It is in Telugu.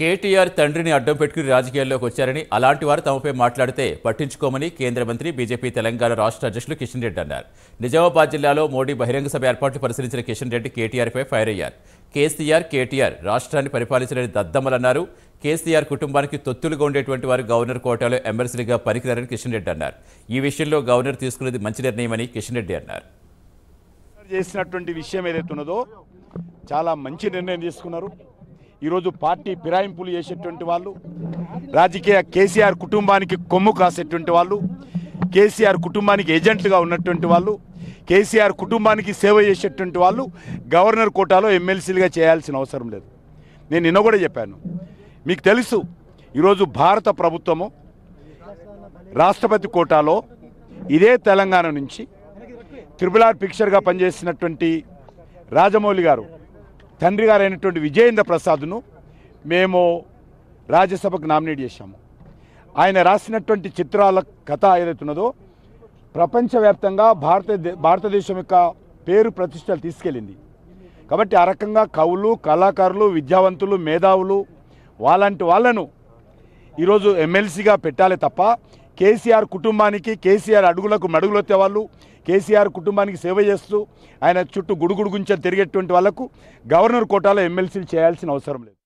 కేటీఆర్ తండ్రిని అడ్డం పెట్టుకుని రాజకీయాల్లోకి వచ్చారని అలాంటి వారు తమపై మాట్లాడితే పట్టించుకోమని కేంద్ర మంత్రి బీజేపీ తెలంగాణ రాష్ట్ర అధ్యక్షులు కిషన్ రెడ్డి అన్నారు నిజామాబాద్ జిల్లాలో మోడీ బహిరంగ సభ ఏర్పాట్లు పరిశీలించిన కిషన్ రెడ్డి కేటీఆర్పై ఫైర్ అయ్యారు కేసీఆర్ కేటీఆర్ రాష్ట్రాన్ని పరిపాలించలేని దద్దమ్మలన్నారు కేసీఆర్ కుటుంబానికి తొత్తులుగా ఉండేటువంటి వారు గవర్నర్ కోటాలో ఎమ్మెల్సీగా పనికిరారని కిషన్ రెడ్డి అన్నారు ఈ విషయంలో గవర్నర్ తీసుకున్నది మంచి నిర్ణయమని కిషన్ రెడ్డి అన్నారు చేసినటువంటి విషయం ఏదైతే ఉన్నదో చాలా మంచి నిర్ణయం తీసుకున్నారు ఈరోజు పార్టీ ఫిరాయింపులు చేసేటువంటి వాళ్ళు రాజకీయ కేసీఆర్ కుటుంబానికి కొమ్ము కాసేటువంటి వాళ్ళు కేసీఆర్ కుటుంబానికి ఏజెంట్లుగా ఉన్నటువంటి వాళ్ళు కేసీఆర్ కుటుంబానికి సేవ చేసేటువంటి వాళ్ళు గవర్నర్ కోటాలో ఎమ్మెల్సీలుగా చేయాల్సిన అవసరం లేదు నేను నిన్న కూడా చెప్పాను మీకు తెలుసు ఈరోజు భారత ప్రభుత్వము రాష్ట్రపతి కోటాలో ఇదే తెలంగాణ నుంచి త్రిబుల్ ఆర్ పిక్చర్గా పనిచేసినటువంటి రాజమౌళి గారు తండ్రి గారైనటువంటి విజయేంద్ర ప్రసాద్ను మేము రాజ్యసభకు నామినేట్ చేశాము ఆయన రాసినటువంటి చిత్రాల కథ ఏదైతే ఉన్నదో ప్రపంచవ్యాప్తంగా భారత భారతదేశం యొక్క పేరు ప్రతిష్టలు తీసుకెళ్ళింది కాబట్టి ఆ రకంగా కవులు కళాకారులు విద్యావంతులు మేధావులు వాళ్ళంటి వాళ్ళను ఈరోజు ఎమ్మెల్సీగా పెట్టాలి తప్ప కేసీఆర్ కుటుంబానికి కేసీఆర్ అడుగులకు మడుగులొత్తే వాళ్ళు కేసీఆర్ కుటుంబానికి సేవ చేస్తూ ఆయన చుట్టూ గుడుగుడుగుంచ తిరిగేటువంటి వాళ్లకు గవర్నర్ కోటాలో ఎమ్మెల్సీలు చేయాల్సిన అవసరం లేదు